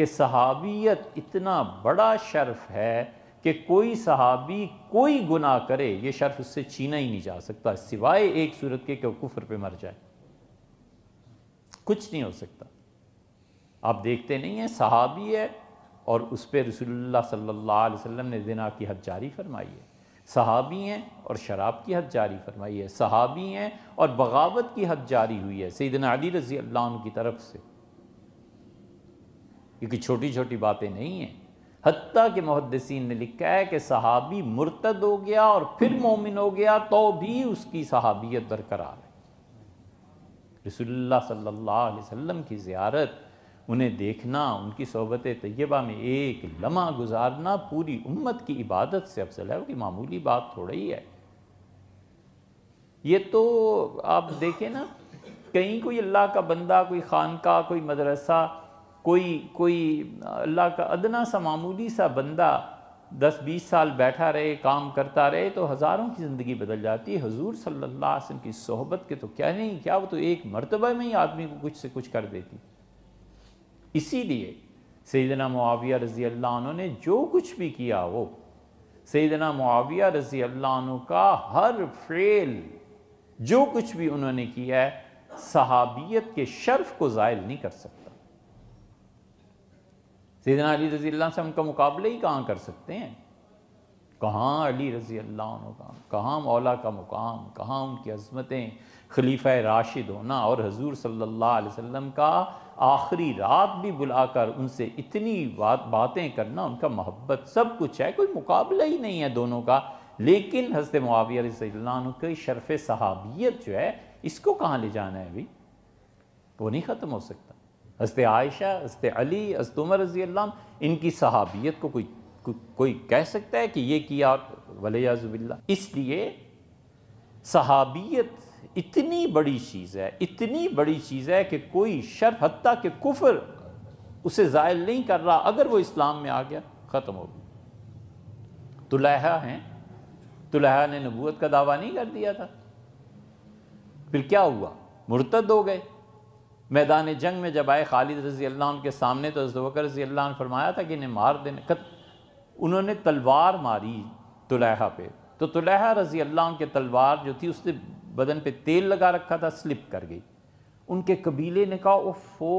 कि सहाबियत इतना बड़ा शर्फ है कि कोई सहाबी कोई गुनाह करे ये शर्फ उससे छीना ही नहीं जा सकता सिवाय एक सूरत के कुफर पे मर जाए कुछ नहीं हो सकता आप देखते नहीं हैं सहाबी है और उस पर रसूलुल्लाह सल्लल्लाहु अलैहि वसल्लम ने जिना की हद जारी फरमाई है सहाबी हैं और शराब की हद जारी फरमाई है सहाबी हैं और बगावत की हद जारी हुई है सईदना अली रज़ी अल्लाह की तरफ से क्योंकि छोटी छोटी बातें नहीं हैं हती के मुहदसिन ने लिखा है कि सहाबी मुर्तद हो गया और फिर मोमिन हो गया तो भी उसकी सहाबियत बरकरार है रसुल्ला सल्लल्लाहु की ज़्यारत उन्हें देखना उनकी सोबत तय्यबा में एक लम्हा गुजारना पूरी उम्मत की इबादत से अफसल है वो कि मामूली बात थोड़ा ही है ये तो आप देखें ना कहीं कोई अल्लाह का बंदा कोई खानका कोई मदरसा कोई कोई अल्लाह का अदना सा मामूली सा बंदा दस बीस साल बैठा रहे काम करता रहे तो हज़ारों की ज़िंदगी बदल जाती है हजूर सल्ला वसम की सोहबत के तो क्या नहीं क्या वो तो एक मरतबे में ही आदमी को कुछ से कुछ कर देती इसीलिए सैदना मुआविया रज़ी अल्लाह ने जो कुछ भी किया वो सैदना मुआविया रज़ी अल्लाह का हर फेल जो कुछ भी उन्होंने किया है सहाबियत के शर्फ को ज़ायल नहीं कर सकता सैदना अली रज़ी अल्लाह से उनका मुकाबला ही कहाँ कर सकते हैं कहाँ अली रज़ी अल्लाह का कहाँ मौला का मुकाम कहाँ उनकी अजमतें खलीफा राशिद होना और हजूर सल्ला अलैहि का आखिरी रात भी बुलाकर उनसे इतनी बात बातें करना उनका मोहब्बत सब कुछ है कोई मुकाबला ही नहीं है दोनों का लेकिन हजरत मुआविया की शरफ़ सहाबियत जो है इसको कहाँ ले जाना है अभी वो नहीं ख़त्म हो सकता हंसते आयशा हंसते अली हंसत उमर रजी अल्लाह इनकी सहाबियत को कोई को, कोई कह सकता है कि ये किया वलिया इसलिए सहाबियत इतनी बड़ी चीज़ है इतनी बड़ी चीज़ है कि कोई शर हती के कुफर उसे ज़ायल नहीं कर रहा अगर वो इस्लाम में आ गया ख़त्म हो गई तुलहा हैं तुलहा ने नबूत का दावा नहीं कर दिया था फिर क्या हुआ मुर्तद हो गए मैदान जंग में जब आए खालिद रजी अल्लाह के सामने तो हज़रत रजी अल्लाह ने फरमाया था कि इन्हें मार देने कत उन्होंने तलवार मारी तुलहा पे तो तुलहा रजी अल्लाह उनके तलवार जो थी उसने बदन पे तेल लगा रखा था स्लिप कर गई उनके कबीले ने कहा ओफो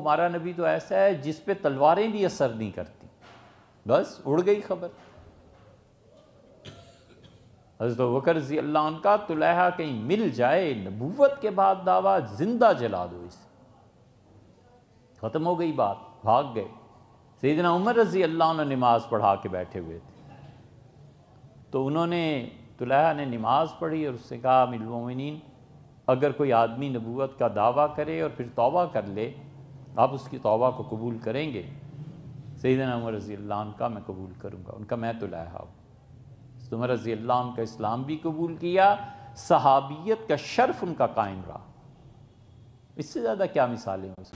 हमारा नबी तो ऐसा है जिस पे तलवारें भी असर नहीं करती बस उड़ गई खबर हज़रत वकर रजी अल्लाह उनका तुलहा कहीं मिल जाए नबूवत के बाद दावा ज़िंदा जला दो इसे ख़त्म हो गई बात भाग गए सईदना उमर रजी अल्लाह ने नमाज़ पढ़ा के बैठे हुए थे तो उन्होंने तुलहा ने नमाज़ पढ़ी और उससे कहा मिलमिन अगर कोई आदमी नबूवत का दावा करे और फिर तौबा कर ले आप उसकी तौबा को कबूल करेंगे सईदना उमर रजी अल्लाह का मैं कबूल करूँगा उनका मैं तुलहा हूँ उमर तो रजी अल्लाह का इस्लाम भी कबूल किया सहाबियत का शर्फ उनका कायम रहा इससे ज़्यादा क्या मिसालें हो सकती